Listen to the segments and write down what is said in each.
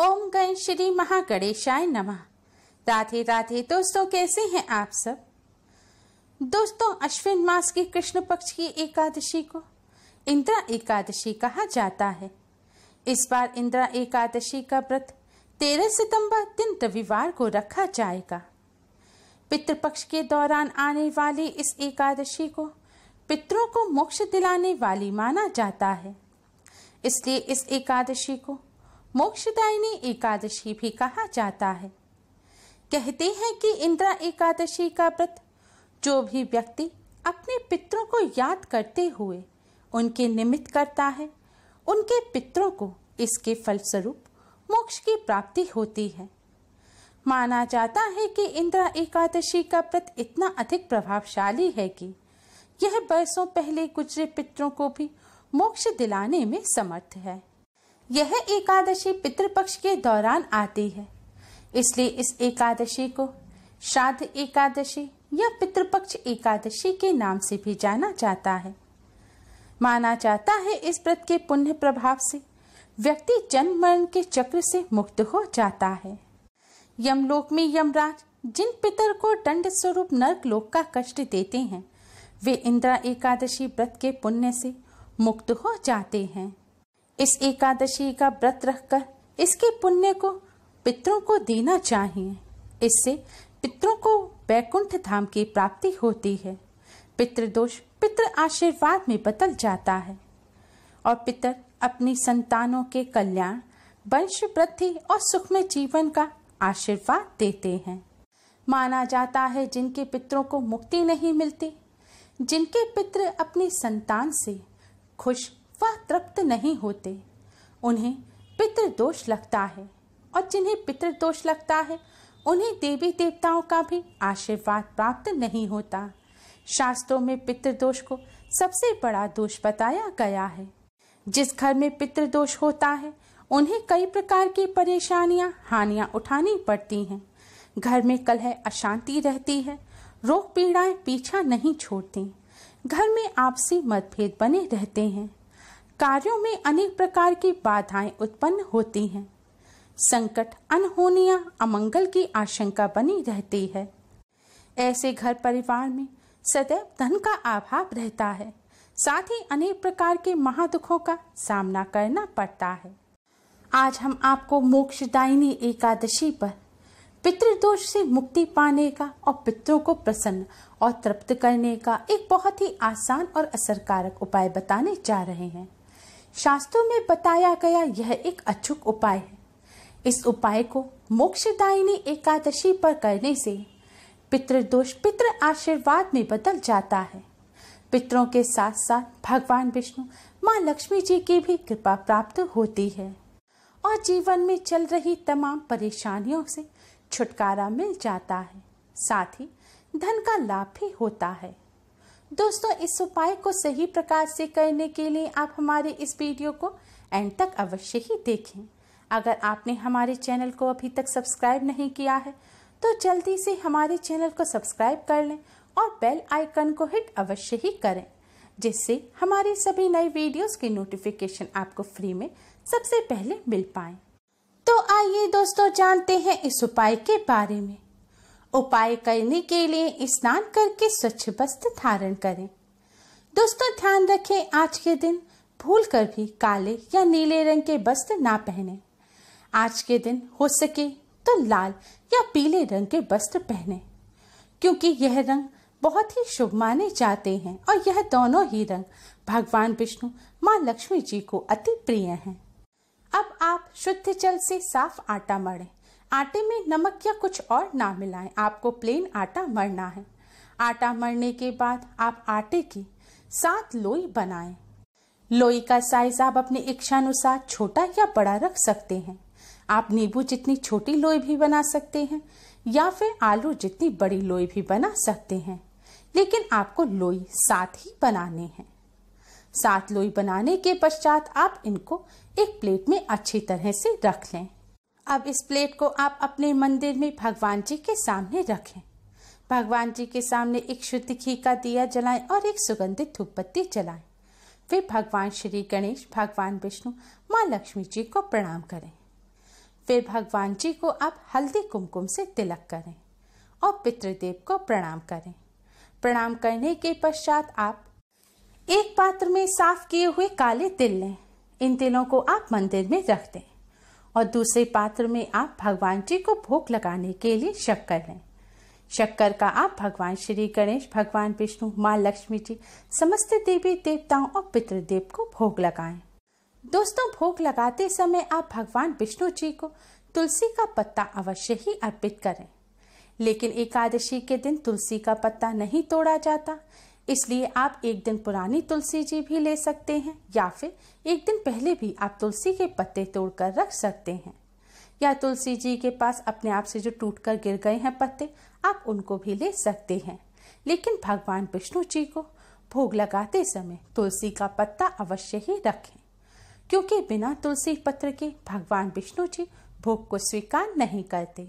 ओम गण श्री महागणेशाय नमः राधे राधे दोस्तों कैसे हैं आप सब दोस्तों अश्विन मास की कृष्ण पक्ष की एकादशी को इंद्रा एकादशी कहा जाता है इस बार इंद्रा एकादशी का व्रत तेरह सितंबर दिन रविवार को रखा जाएगा पितृपक्ष के दौरान आने वाली इस एकादशी को पितरों को मोक्ष दिलाने वाली माना जाता है इसलिए इस एकादशी को मोक्षदायिनी एकादशी भी कहा जाता है कहते हैं कि इंदिरा एकादशी का व्रत जो भी व्यक्ति अपने पितरों को याद करते हुए उनके निमित्त करता है उनके पितरों को इसके फलस्वरूप मोक्ष की प्राप्ति होती है माना जाता है कि इंदिरा एकादशी का व्रत इतना अधिक प्रभावशाली है कि यह बरसों पहले गुजरे पितरों को भी मोक्ष दिलाने में समर्थ है यह एकादशी पितृपक्ष के दौरान आती है इसलिए इस एकादशी को श्राद्ध एकादशी या पितृपक्ष एकादशी के नाम से भी जाना जाता है माना जाता है इस व्रत के पुण्य प्रभाव से व्यक्ति जन्म मरण के चक्र से मुक्त हो जाता है यमलोक में यमराज जिन पितर को दंड स्वरूप नर्क लोक का कष्ट देते हैं वे इंदिरा एकादशी व्रत के पुण्य से मुक्त हो जाते हैं इस एकादशी का व्रत रखकर इसके पुण्य को पितरों को देना चाहिए इससे पितरों को वैकुंठ धाम की प्राप्ति होती है पितृदोष पितृ आशीर्वाद में बदल जाता है और पितर अपनी संतानों के कल्याण वंश वृद्धि और सुखमय जीवन का आशीर्वाद देते हैं माना जाता है जिनके पितरों को मुक्ति नहीं मिलती जिनके पितर अपनी संतान से खुश वह तृप्त नहीं होते उन्हें पितृदोष लगता है और जिन्हें पितृदोष लगता है उन्हें देवी देवताओं का भी आशीर्वाद प्राप्त नहीं होता शास्त्रों में पितृदोष को सबसे बड़ा दोष बताया गया है जिस घर में पितृदोष होता है उन्हें कई प्रकार की परेशानियां हानियां उठानी पड़ती हैं घर में कलह अशांति रहती है रोग पीड़ाएं पीछा नहीं छोड़ती घर में आपसी मतभेद बने रहते हैं कार्यों में अनेक प्रकार की बाधाएं उत्पन्न होती हैं संकट अनहोनिया अमंगल की आशंका बनी रहती है ऐसे घर परिवार में सदैव धन का अभाव रहता है साथ ही अनेक प्रकार के महादुखों का सामना करना पड़ता है आज हम आपको मोक्षदायिनी एकादशी पर पितृदोष से मुक्ति पाने का और पितरों को प्रसन्न और तृप्त करने का एक बहुत ही आसान और असरकारक उपाय बताने जा रहे हैं शास्त्रों में बताया गया यह एक अचूक उपाय है इस उपाय को मोक्षदायिनी एकादशी पर करने से पितृदोष पितृ आशीर्वाद में बदल जाता है पितरों के साथ साथ भगवान विष्णु माँ लक्ष्मी जी की भी कृपा प्राप्त होती है और जीवन में चल रही तमाम परेशानियों से छुटकारा मिल जाता है साथ ही धन का लाभ भी होता है दोस्तों इस उपाय को सही प्रकार से करने के लिए आप हमारे इस वीडियो को एंड तक अवश्य ही देखें अगर आपने हमारे चैनल को अभी तक सब्सक्राइब नहीं किया है तो जल्दी से हमारे चैनल को सब्सक्राइब कर लें और बेल आइकन को हिट अवश्य ही करें जिससे हमारे सभी नए वीडियोस की नोटिफिकेशन आपको फ्री में सबसे पहले मिल पाए तो आइए दोस्तों जानते हैं इस उपाय के बारे में उपाय करने के लिए स्नान करके स्वच्छ वस्त्र धारण करें दोस्तों ध्यान रखें आज के दिन भूल कर भी काले या नीले रंग के वस्त्र ना पहने आज के दिन हो सके तो लाल या पीले रंग के वस्त्र पहने क्योंकि यह रंग बहुत ही शुभ माने जाते हैं और यह दोनों ही रंग भगवान विष्णु माँ लक्ष्मी जी को अति प्रिय हैं अब आप शुद्ध जल से साफ आटा मड़ें आटे में नमक या कुछ और ना मिलाएं आपको प्लेन आटा मरना है आटा मरने के बाद आप आटे की सात लोई बनाएं लोई का साइज आप इच्छा इच्छानुसार छोटा या बड़ा रख सकते हैं आप नींबू जितनी छोटी लोई भी बना सकते हैं या फिर आलू जितनी बड़ी लोई भी बना सकते हैं लेकिन आपको लोई साथ ही बनाने हैं सात लोई बनाने के पश्चात आप इनको एक प्लेट में अच्छी तरह से रख लें अब इस प्लेट को आप अपने मंदिर में भगवान जी के सामने रखें भगवान जी के सामने एक शुद्ध घी का दिया जलाएं और एक सुगंधित धूपबत्ती जलाएं फिर भगवान श्री गणेश भगवान विष्णु माँ लक्ष्मी जी को प्रणाम करें फिर भगवान जी को आप हल्दी कुमकुम से तिलक करें और पितृदेव को प्रणाम करें प्रणाम करने के पश्चात आप एक पात्र में साफ किए हुए काले तिल लें इन तिलों को आप मंदिर में रख दें और दूसरे पात्र में आप भगवान जी को भोग लगाने के लिए शक्कर लें शक्कर का आप भगवान श्री गणेश भगवान विष्णु माँ लक्ष्मी जी समस्त देवी देवताओं और पितृदेव को भोग लगाएं। दोस्तों भोग लगाते समय आप भगवान विष्णु जी को तुलसी का पत्ता अवश्य ही अर्पित करें लेकिन एकादशी के दिन तुलसी का पत्ता नहीं तोड़ा जाता इसलिए आप एक दिन पुरानी तुलसी जी भी ले सकते हैं या फिर एक दिन पहले भी आप तुलसी के पत्ते तोड़कर रख सकते हैं या तुलसी जी के पास अपने आप से जो टूट कर गिर गए हैं पत्ते आप उनको भी ले सकते हैं लेकिन भगवान विष्णु जी को भोग लगाते समय तुलसी का पत्ता अवश्य ही रखें क्योंकि बिना तुलसी पत्र के भगवान विष्णु जी भोग को स्वीकार नहीं करते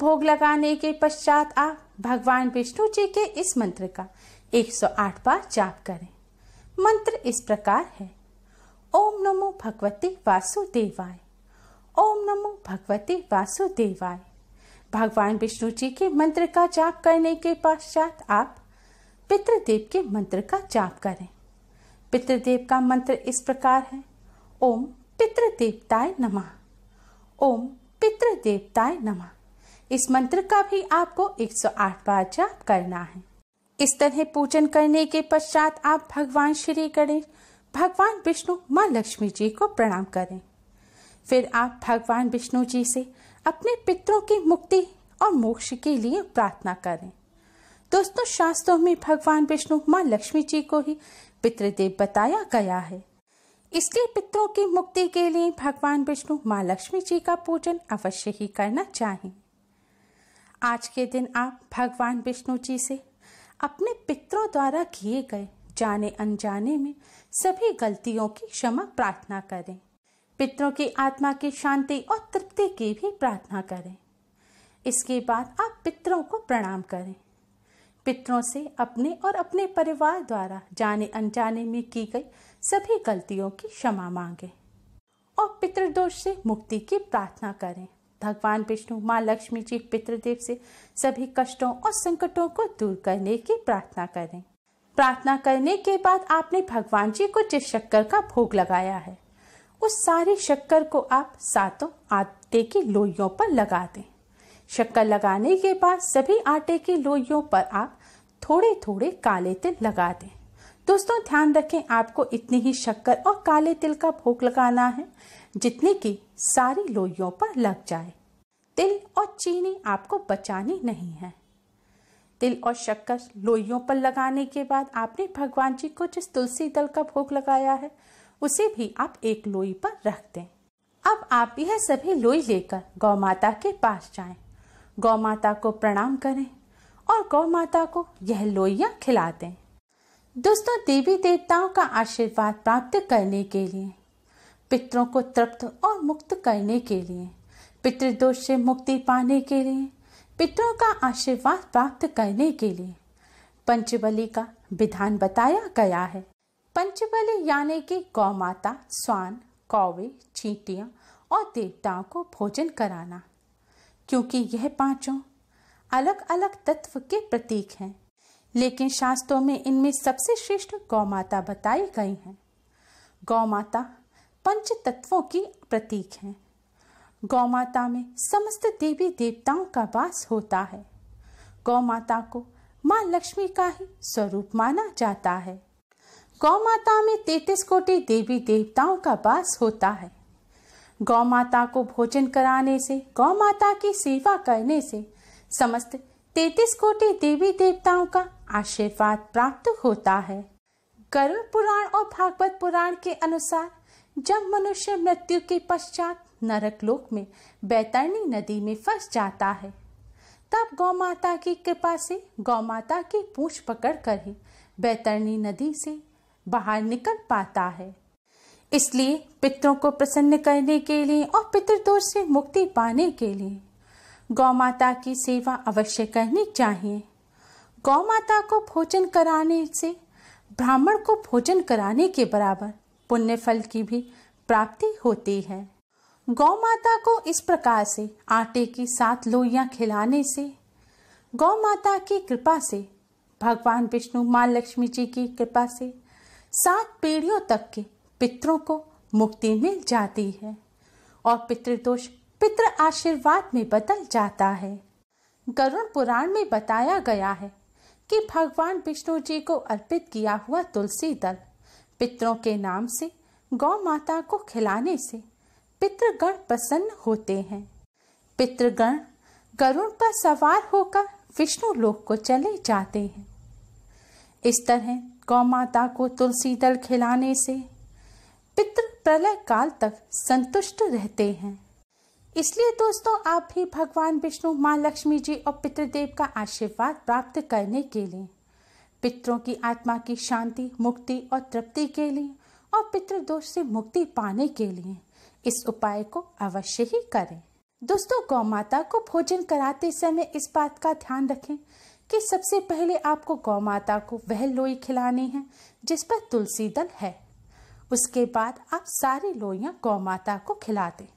भोग लगाने के पश्चात आप भगवान विष्णु जी के इस मंत्र का 108 बार जाप करें मंत्र इस प्रकार है ओम नमो भगवते वासुदेवाय ओम नमो भगवते वासुदेवाय भगवान विष्णु जी के मंत्र का जाप करने के पश्चात आप पितृदेव के मंत्र का जाप करें पितृदेव का मंत्र इस प्रकार है ओम पितृदेवताय नमः ओम पितृदेवताय नमः इस मंत्र का भी आपको 108 बार जाप करना है इस तरह पूजन करने के पश्चात आप भगवान श्री गणेश भगवान विष्णु माँ लक्ष्मी जी को प्रणाम करें फिर आप भगवान विष्णु जी से अपने पितरों की मुक्ति और मोक्ष के लिए प्रार्थना करें दोस्तों शास्त्रों में भगवान विष्णु माँ लक्ष्मी जी को ही पितृदेव बताया गया है इसलिए पितरों की मुक्ति के लिए भगवान विष्णु माँ लक्ष्मी जी का पूजन अवश्य ही करना चाहिए आज के दिन आप भगवान विष्णु जी से अपने पितरों द्वारा किए गए जाने अनजाने में सभी गलतियों की क्षमा प्रार्थना करें पितरों की आत्मा की शांति और तृप्ति की भी प्रार्थना करें इसके बाद आप पितरों को प्रणाम करें पितरों से अपने और अपने परिवार द्वारा जाने अनजाने में की गई सभी गलतियों की क्षमा मांगें और पितृदोष से मुक्ति की प्रार्थना करें भगवान विष्णु माँ लक्ष्मी जी पितृदेव से सभी कष्टों और संकटों को दूर करने की प्रार्थना करें प्रार्थना करने के बाद आपने भगवान जी को जिस शक्कर का भोग लगाया है उस सारी शक्कर को आप सातों आटे की लोइयों पर लगा दें शक्कर लगाने के बाद सभी आटे की लोइयों पर आप थोड़े थोड़े काले तिल लगा दें दोस्तों ध्यान रखें आपको इतनी ही शक्कर और काले तिल का भोग लगाना है जितने की सारी लोइयों पर लग जाए तिल और चीनी आपको बचानी नहीं है तिल और शक्कर लोइयों पर लगाने के बाद आपने भगवान जी को जिस तुलसी दल का भोग लगाया है उसे भी आप एक लोई पर रख दें अब आप यह सभी लोई लेकर गौ माता के पास जाएं, गौ माता को प्रणाम करें और गौ माता को यह लोइया खिला दें दोस्तों देवी देवताओं का आशीर्वाद प्राप्त करने के लिए पितरों को तृप्त और मुक्त करने के लिए पितृदोष से मुक्ति पाने के लिए पितरों का आशीर्वाद प्राप्त करने के लिए पंचबली का विधान बताया गया है पंचबली यानी कि गौ माता स्वान कौवे चींटियाँ और देवताओं को भोजन कराना क्योंकि यह पांचों अलग अलग तत्व के प्रतीक हैं लेकिन शास्त्रों में इनमें सबसे श्रेष्ठ गौ माता बताई गई हैं गौ माता पंच तत्वों की प्रतीक हैं गौ माता में समस्त देवी देवताओं का वास होता है गौ माता को माँ लक्ष्मी का ही स्वरूप माना जाता है गौ माता में तैतीस कोटि देवी देवताओं का वास होता है गौ माता को भोजन कराने से गौ माता की सेवा करने से समस्त तैतीस कोटि देवी देवताओं का आशीर्वाद प्राप्त होता है गरुड़ पुराण और भागवत पुराण के अनुसार जब मनुष्य मृत्यु के पश्चात नरक लोक में बैतरणी नदी में फंस जाता है तब गौ माता की कृपा से गौ माता की पूछ पकड़ कर ही बैतरणी नदी से बाहर निकल पाता है इसलिए पितरों को प्रसन्न करने के लिए और पितृदोष से मुक्ति पाने के लिए गौ माता की सेवा अवश्य करनी चाहिए गौ माता को भोजन कराने से ब्राह्मण को भोजन कराने के बराबर पुण्य फल की भी प्राप्ति होती है गौ माता को इस प्रकार से आटे की सात लोइया खिलाने से गौ माता की कृपा से भगवान विष्णु माँ लक्ष्मी जी की कृपा से सात पीढ़ियों तक के पितरों को मुक्ति मिल जाती है और पितृदोष पितृ आशीर्वाद में बदल जाता है गरुण पुराण में बताया गया है कि भगवान विष्णु जी को अर्पित किया हुआ तुलसी दल पितरों के नाम से गौ माता को खिलाने से पितृगण प्रसन्न होते हैं पितृगण गरुण पर सवार होकर विष्णु लोक को चले जाते हैं इस तरह गौ माता को तुलसी दल खिलाने से पितृ प्रलय काल तक संतुष्ट रहते हैं इसलिए दोस्तों आप भी भगवान विष्णु माँ लक्ष्मी जी और पितृदेव का आशीर्वाद प्राप्त करने के लिए पितरों की आत्मा की शांति मुक्ति और तृप्ति के लिए और पितृदोष से मुक्ति पाने के लिए इस उपाय को अवश्य ही करें दोस्तों गौ माता को भोजन कराते समय इस बात का ध्यान रखें कि सबसे पहले आपको गौ माता को वह लोई खिलानी है जिस पर तुलसी दल है उसके बाद आप सारी लोइयाँ गौ माता को खिला दें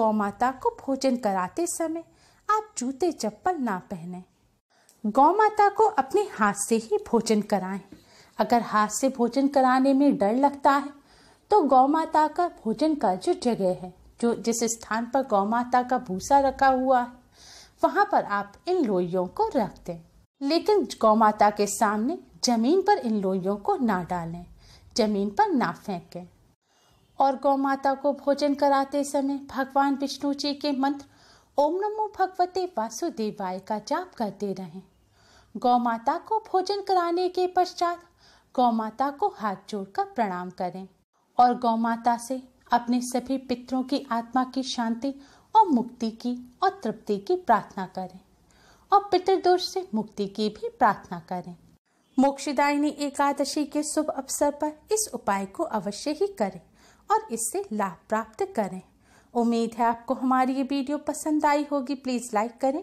गौ माता को भोजन कराते समय आप जूते चप्पल ना पहने गौ माता को अपने हाथ से ही भोजन कराएं अगर हाथ से भोजन कराने में डर लगता है तो गौ माता का भोजन का जो जगह है जो जिस स्थान पर गौ माता का भूसा रखा हुआ है वहां पर आप इन लोइयों को रख दें लेकिन गौ माता के सामने जमीन पर इन लोइयों को ना डालें जमीन पर ना फेंकें और गौ माता को भोजन कराते समय भगवान विष्णु जी के मंत्र ओम नमो भगवते वासुदेवाय का जाप करते रहें गौ माता को भोजन कराने के पश्चात गौ माता को हाथ जोड़कर प्रणाम करें और गौ माता से अपने सभी पितरों की आत्मा की शांति और मुक्ति की और तृप्ति की प्रार्थना करें और पितृदोष से मुक्ति की भी प्रार्थना करें मोक्षदायिनी एकादशी के शुभ अवसर पर इस उपाय को अवश्य ही करें और इससे लाभ प्राप्त करें उम्मीद है आपको हमारी ये वीडियो पसंद आई होगी प्लीज़ लाइक करें